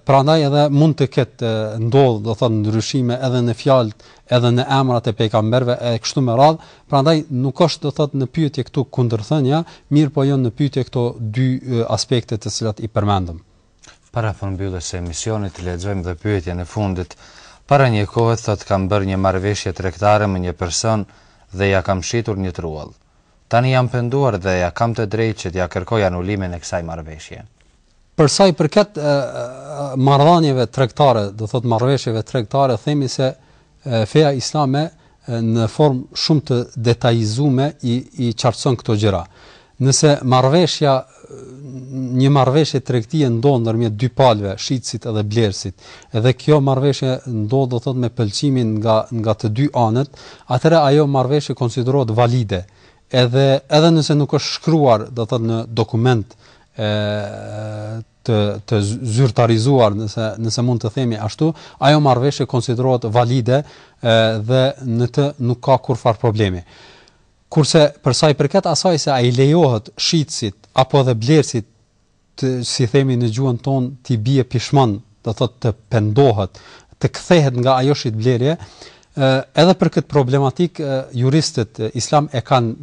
prandaj edhe mund të ketë ndodhë, do thot ndryshime edhe në fjallët, edhe në emrat e pejgamberëve e kështu me radh prandaj nuk është do thot në pyetje këtu kundërthënja mirë po janë jo në pyetje këto dy aspekte të cilat i përmendëm para fundbylljes së emisionit të dhe pyetjen e fundit para një kohe thot kam bërë një marrëveshje tregtare me një person dhe ja kam shitur një truallë. tani jam penduar dhe ja kam të drejtë që t'ja kërkoj anulimin e kësaj marrëveshje për sa i përket marrëdhënieve tregtare, do thotë marrëveshjeve tregtare, themi se e, feja islame në formë shumë të detajzuar i, i çarçon këto gjëra. Nëse marrëveshja një marrëveshje tregtie ndodh ndërmjet dy palëve, shitësit edhe blerësit, edhe kjo marrëveshje ndodh do thotë me pëlqimin nga nga të dy anët, atëra ajo marrëveshje konsiderohet valide. Edhe edhe nëse nuk është shkruar, do thotë në dokument, e të të zyrtarizuar nëse nëse mund të themi ashtu, ajo marrveshje konsiderohet valide e, dhe në të nuk ka kurfar problemi. Kurse për sa i përket asaj se ai lejohet shitësit apo dhe blerësit të si themi në gjuhën tonë ti bie pishmën, do thotë të pendohet, të kthehet nga ajo shitblerje, edhe për këtë problematik juristët islam e kanë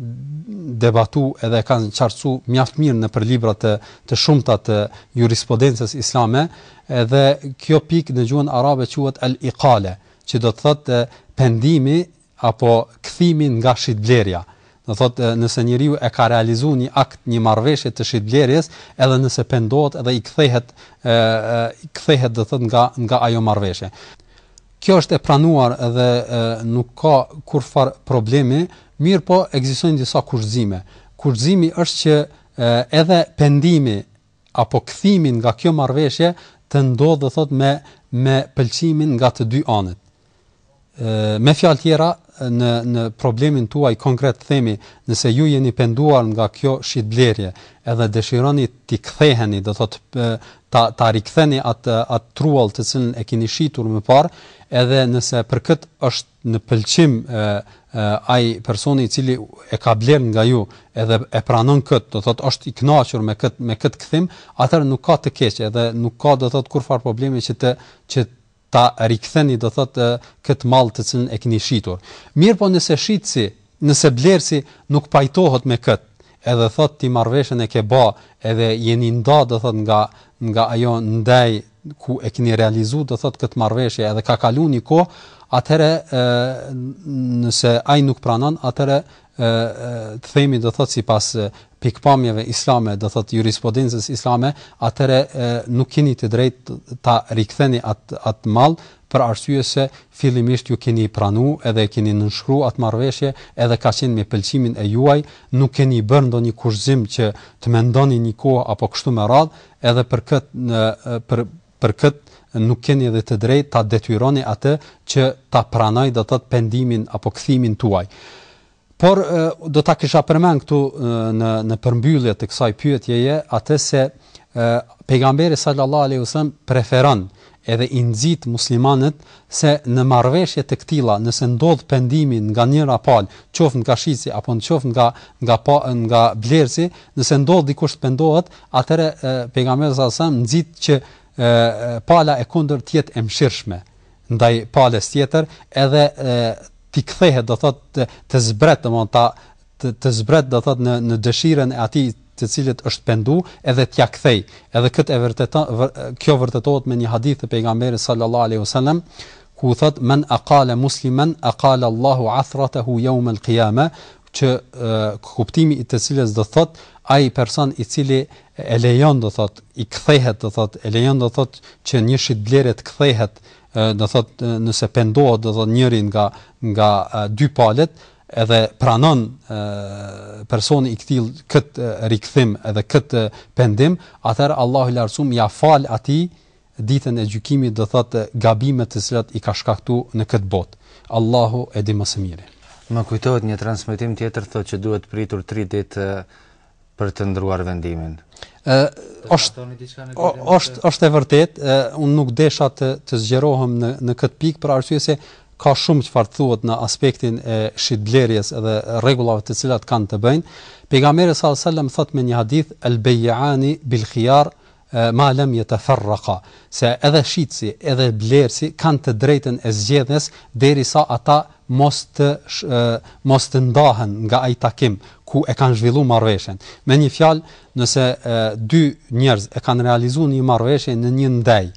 debatu edhe e kanë qartësu mjaftë mirë në për libra të, të shumëta të jurisprudences islame edhe kjo pikë në gjuhën arabe quat el-iqale që do të thotë pendimi apo këthimi nga shqidlerja do thotë nëse njëriu e ka realizu një akt një marveshje të shqidlerjes edhe nëse pendot edhe i këthehet, e, e, këthehet do thotë nga, nga ajo marveshje kjo është e pranuar dhe e, nuk ka kurfar problemi, mirë po egzisojnë disa kurzime. Kurzimi është që e, edhe pendimi apo këthimin nga kjo marveshje të ndodhë dhe thot me, me pëlqimin nga të dy anët. E, me fjal tjera, në, në problemin tuaj konkret themi, nëse ju jeni penduar nga kjo shitblerje edhe dëshironi t'i ktheheni, dhe thot ta, ta rikëtheni atë, atë trual të cilën e kini shitur më parë, edhe nëse për këtë është në pëlqim ai personi i cili e ka bler nga ju edhe e pranon këtë, do thotë është i kënaqur me këtë me këtë kthim, atëherë nuk ka të keqë, edhe nuk ka do thotë kurfar problemi që të që ta riktheni do thotë këtë mall të cilin e keni shitur. Mirë po nëse shitsi, nëse blerësi nuk pajtohet me këtë edhe thot ti marveshën e ke ba edhe jeni nda do thot nga, nga ajo ndaj ku e keni realizuar do thot këtë marrveshje edhe ka kaluar një kohë, atëherë nëse ai nuk pranon, atëherë të themi do thot sipas pikpamjeve islame, do thot jurisprudencës islame, atëherë nuk keni të drejtë ta riktheni at at mall për arsye se fillimisht ju keni pranuar edhe keni nënshkruar atë marrveshje edhe ka qenë me pëlqimin e juaj, nuk keni bërë ndonjë kushzim që të mendoni një kohë apo kështu me radhë, edhe për këtë në, për për kët nuk keni edhe të drejtë ta detyroni atë që ta pranoj do të, të pendimin apo kthimin tuaj. Por do ta kisha përmend këtu në në përmbyllje të kësaj pyetjeje atë se pejgamberi sallallahu alaihi wasallam preferon edhe i nxit muslimanët se në marrëveshje të këtilla nëse ndodh pendimi nga njëra palë, qoftë nga shitsi apo qoftë nga nga pa, nga blerësi, nëse ndodh dikush të pendohet, atëre pejgamberi sallallahu alaihi wasallam nxit që e, pala e kundër të jetë e mëshirshme ndaj palës tjetër edhe ti kthehet do thotë të, zbret do ta të, të zbret do thotë në në dëshirën e atij të cilët është pendu edhe t'ja kthej. Edhe kët e vërtet kjo vërtetohet me një hadith të pejgamberit sallallahu alaihi wasallam ku thot men aqala musliman aqala allah athratahu yawm alqiyama që e, kuptimi i të cilës do thot ai person i cili e lejon do thot i kthehet do thot e lejon do thot që një shitblerë të kthehet do thot nëse pendohet do thot njëri nga nga dy palët edhe pranon e, personi i këtill kët rikthim edhe kët pendim atëherë Allahu i larsum ja fal atij ditën e gjykimit do thot gabimet të cilat i ka shkaktuar në kët botë Allahu e di më së miri Më kujtohet një transmetim tjetër thotë që duhet pritur 3 ditë për të ndruar vendimin. Ë është është është e vërtetë, unë nuk desha të të zgjerohem në në këtë pikë për arsye se ka shumë çfarë thuhet në aspektin e shitblerjes dhe rregullave të cilat kanë të bëjnë. Pejgamberi sallallahu alajhi wasallam thotë me një hadith al-bay'ani bil-khiyar ma lam yatafarraqa se edhe shitsi edhe blerësi kanë të drejtën e zgjedhjes derisa ata mos të sh, mos të ndahen nga ai takim ku e kanë zhvilluar marrveshën. Me një fjalë, nëse dy njerëz e kanë realizuar një marrveshje në një ndaj,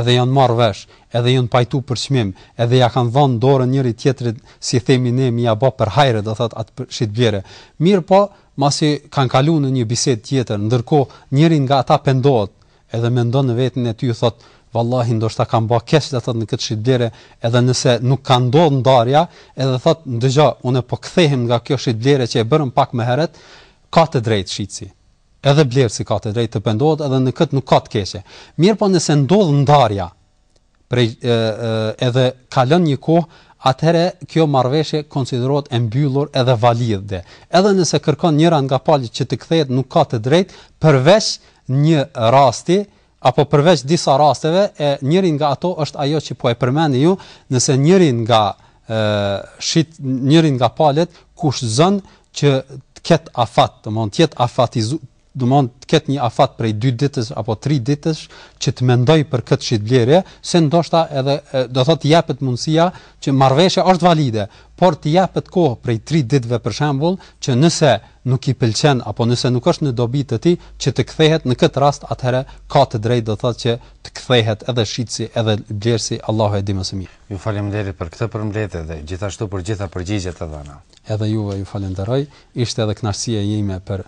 edhe janë marr vesh, edhe janë pajtu për çmim, edhe ja kanë dhënë dorën njëri tjetrit si themi ne mi apo për hajrë, do thot atë shit bjere. Mirë po, masi kanë kaluar në një bisedë tjetër, ndërkohë njëri nga ata pendohet edhe mendon në vetën e ty, thot, vallahi ndoshta kam bë keq ata në këtë shitblerë edhe nëse nuk ka ndodhur ndarja edhe thot dëgjoj unë po kthehem nga kjo shitblerë që e bërëm pak më herët ka të drejtë shitsi edhe blerësi ka të drejtë të pendohet edhe në këtë nuk ka të keqe mirë po nëse ndodh ndarja prej edhe ka lënë një kohë atëherë kjo marrveshje konsiderohet e mbyllur edhe valide edhe nëse kërkon njëra nga palët që të kthehet nuk ka të drejtë përveç një rasti apo përveç disa rasteve e njëri nga ato është ajo që po e përmendi ju nëse njëri nga ë shit njëri nga palët kush zon që të ket afat, domthonë të jetë afatizuar do të të ketë një afat prej 2 ditës apo 3 ditës që të mendoj për këtë shitblerje, se ndoshta edhe do të thotë japet mundësia që marrveshja është valide, por të japet kohë prej 3 ditëve për shembull, që nëse nuk i pëlqen apo nëse nuk është në dobi të ti, që të kthehet në këtë rast atëherë ka të drejtë do të thotë që të kthehet edhe shitsi edhe blersi, Allahu e di më së miri. Ju faleminderit për këtë përmbledhje dhe gjithashtu për gjitha përgjigjet e dhëna. Edhe juve ju, ju falenderoj, ishte edhe kënaqësia ime për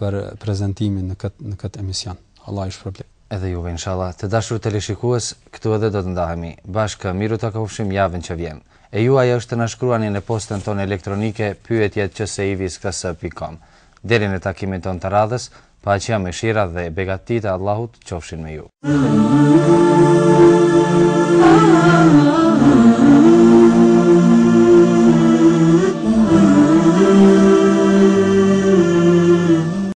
për prezantimin në këtë në këtë emision. Allah i shpërblet. Edhe ju inshallah të dashur teleshikues, këtu edhe do të ndahemi. Bashkë miru ta kaufshim javën që vjen. E juaj është të na shkruani në postën tonë elektronike pyetjet@sevis.com. Deri në takimin tonë të radhës, paqja, mëshira dhe begatitë e Allahut qofshin me ju.